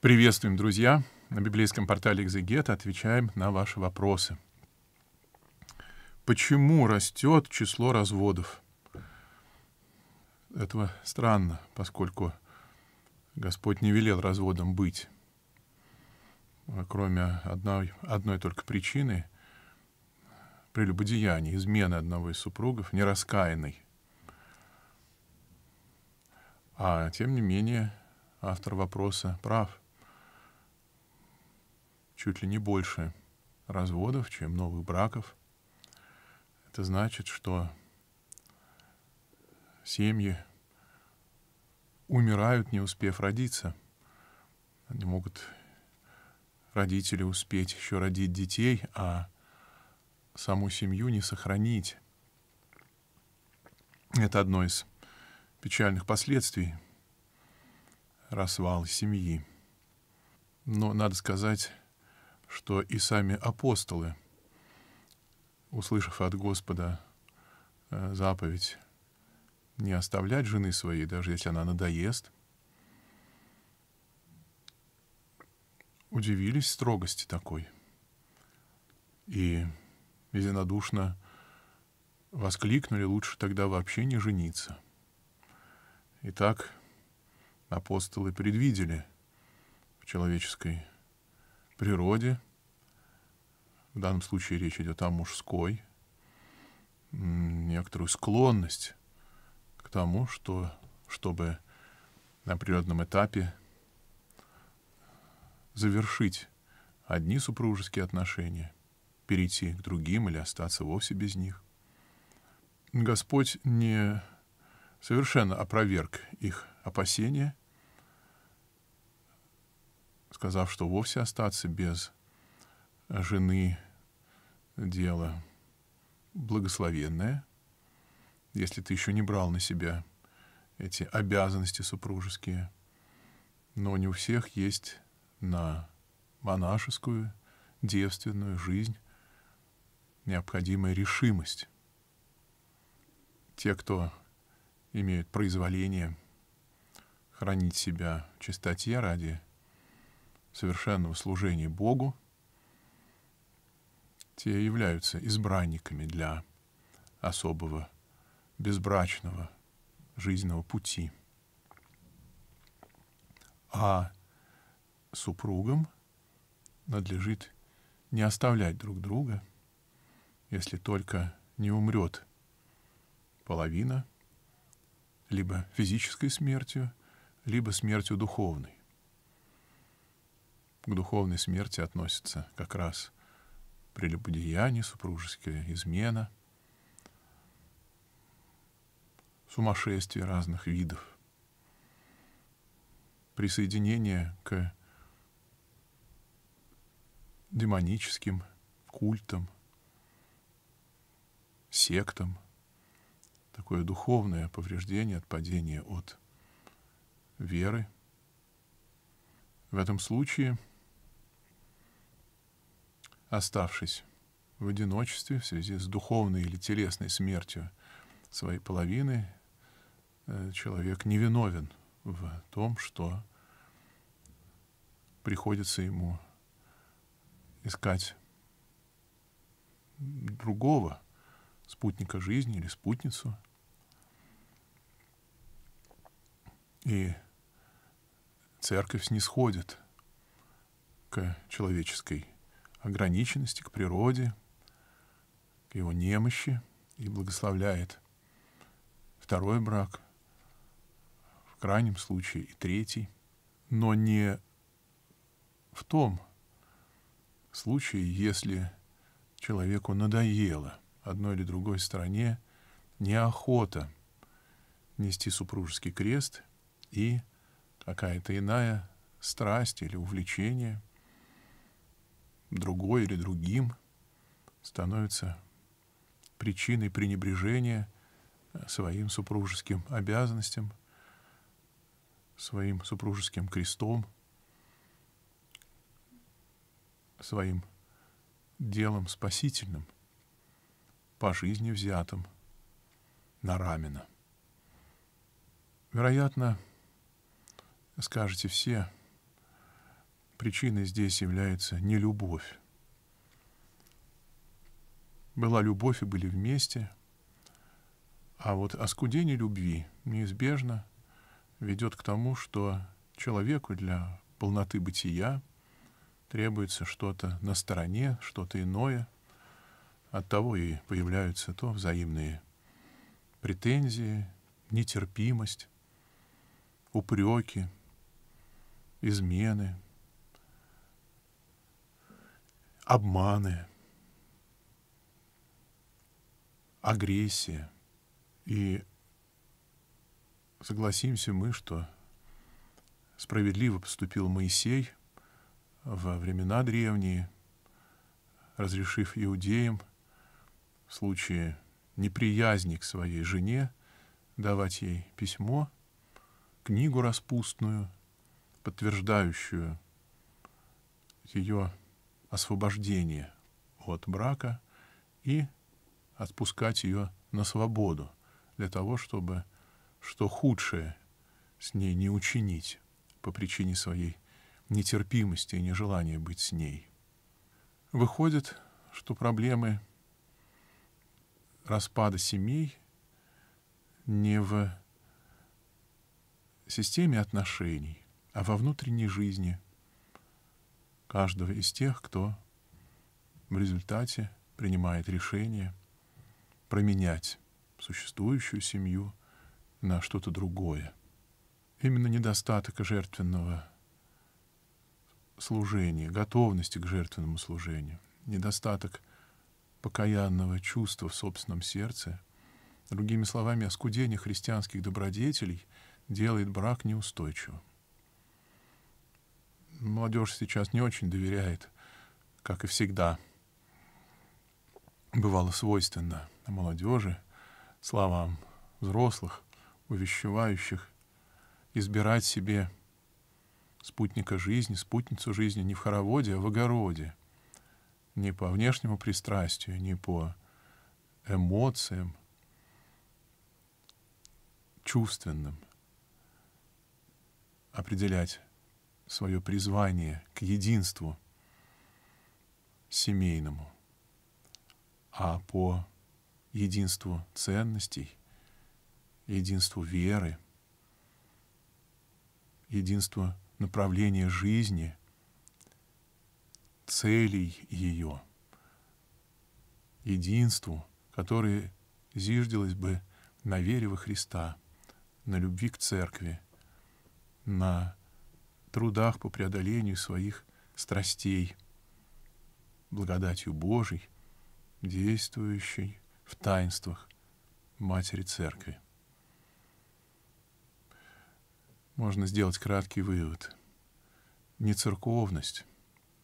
Приветствуем, друзья! На библейском портале «Экзегет» отвечаем на ваши вопросы. Почему растет число разводов? Это странно, поскольку Господь не велел разводам быть. А кроме одной, одной только причины — прелюбодеяния, измены одного из супругов, нераскаянной. А тем не менее автор вопроса прав чуть ли не больше разводов, чем новых браков. Это значит, что семьи умирают, не успев родиться. Они могут родители успеть еще родить детей, а саму семью не сохранить. Это одно из печальных последствий развала семьи. Но, надо сказать, что и сами апостолы, услышав от Господа э, заповедь не оставлять жены своей, даже если она надоест, удивились строгости такой и единодушно воскликнули, лучше тогда вообще не жениться. Итак, апостолы предвидели в человеческой природе, в данном случае речь идет о мужской, некоторую склонность к тому, что, чтобы на природном этапе завершить одни супружеские отношения, перейти к другим или остаться вовсе без них. Господь не совершенно опроверг их опасения сказав, что вовсе остаться без э, жены дело благословенное, если ты еще не брал на себя эти обязанности супружеские. Но не у всех есть на монашескую, девственную жизнь необходимая решимость. Те, кто имеют произволение хранить себя в чистоте ради совершенного служения Богу, те являются избранниками для особого безбрачного жизненного пути. А супругам надлежит не оставлять друг друга, если только не умрет половина либо физической смертью, либо смертью духовной к духовной смерти относятся как раз прелюбодеяние, супружеская измена, сумасшествие разных видов, присоединение к демоническим культам, сектам, такое духовное повреждение, отпадение от веры. В этом случае – оставшись в одиночестве в связи с духовной или телесной смертью своей половины, э, человек невиновен в том, что приходится ему искать другого спутника жизни или спутницу. И церковь снисходит к человеческой ограниченности, к природе, к его немощи и благословляет второй брак, в крайнем случае и третий, но не в том случае, если человеку надоело одной или другой стороне неохота нести супружеский крест и какая-то иная страсть или увлечение – другой или другим становится причиной пренебрежения э, своим супружеским обязанностям, своим супружеским крестом, своим делом спасительным, по жизни взятым на рамена. Вероятно, скажете все, причиной здесь является не любовь. Была любовь и были вместе, а вот оскудение любви неизбежно ведет к тому, что человеку для полноты бытия требуется что-то на стороне, что-то иное. от того и появляются то взаимные претензии, нетерпимость, упреки, измены — обманы, агрессия. И согласимся мы, что справедливо поступил Моисей во времена древние, разрешив иудеям в случае неприязни к своей жене давать ей письмо, книгу распустную, подтверждающую ее освобождение от брака и отпускать ее на свободу для того, чтобы что худшее с ней не учинить по причине своей нетерпимости и нежелания быть с ней. Выходит, что проблемы распада семей не в системе отношений, а во внутренней жизни – каждого из тех, кто в результате принимает решение променять существующую семью на что-то другое. Именно недостаток жертвенного служения, готовности к жертвенному служению, недостаток покаянного чувства в собственном сердце, другими словами, оскудение христианских добродетелей делает брак неустойчивым молодежь сейчас не очень доверяет, как и всегда бывало свойственно молодежи, словам взрослых, увещевающих, избирать себе спутника жизни, спутницу жизни не в хороводе, а в огороде, не по внешнему пристрастию, не по эмоциям чувственным определять свое призвание к единству семейному, а по единству ценностей, единству веры, единству направления жизни, целей ее, единству, которое зиждилось бы на вере во Христа, на любви к Церкви, на трудах по преодолению своих страстей, благодатью Божией, действующей в таинствах Матери Церкви. Можно сделать краткий вывод. Нецерковность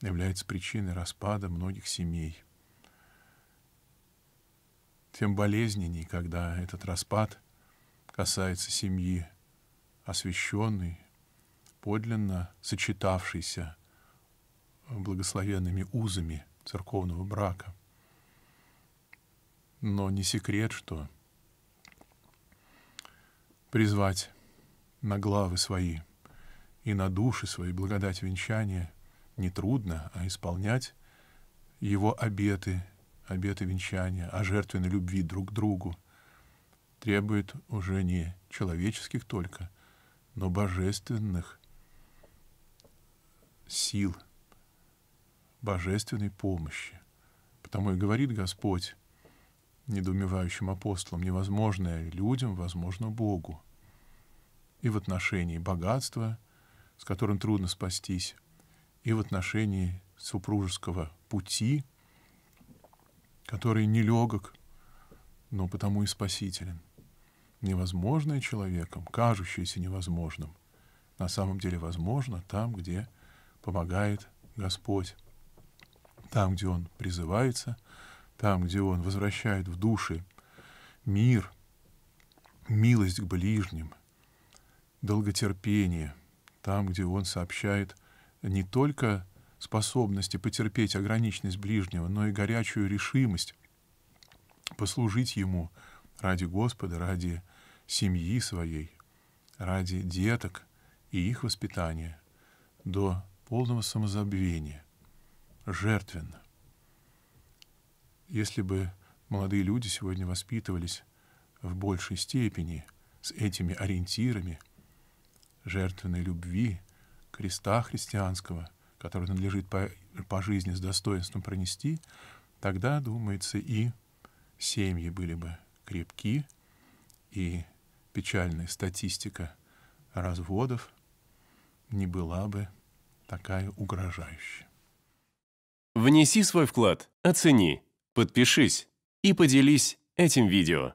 является причиной распада многих семей. Тем болезненнее, когда этот распад касается семьи освященной, подлинно сочетавшийся э, благословенными узами церковного брака. Но не секрет, что призвать на главы свои и на души свои благодать венчания нетрудно, а исполнять его обеты, обеты венчания, о а жертвенной любви друг к другу требует уже не человеческих только, но божественных сил, божественной помощи. Потому и говорит Господь недоумевающим апостолам, невозможное людям, возможно Богу. И в отношении богатства, с которым трудно спастись, и в отношении супружеского пути, который нелегок, но потому и спасителен. Невозможное человеком, кажущееся невозможным, на самом деле возможно там, где помогает Господь. Там, где он призывается, там, где он возвращает в души мир, милость к ближним, долготерпение, там, где он сообщает не только способности потерпеть ограниченность ближнего, но и горячую решимость послужить ему ради Господа, ради семьи своей, ради деток и их воспитания до полного самозабвения, жертвенно. Если бы молодые люди сегодня воспитывались в большей степени с этими ориентирами жертвенной любви, креста христианского, который надлежит по, по жизни с достоинством пронести, тогда, думается, и семьи были бы крепки, и печальная статистика разводов не была бы такая угрожающая. Внеси свой вклад, оцени, подпишись и поделись этим видео.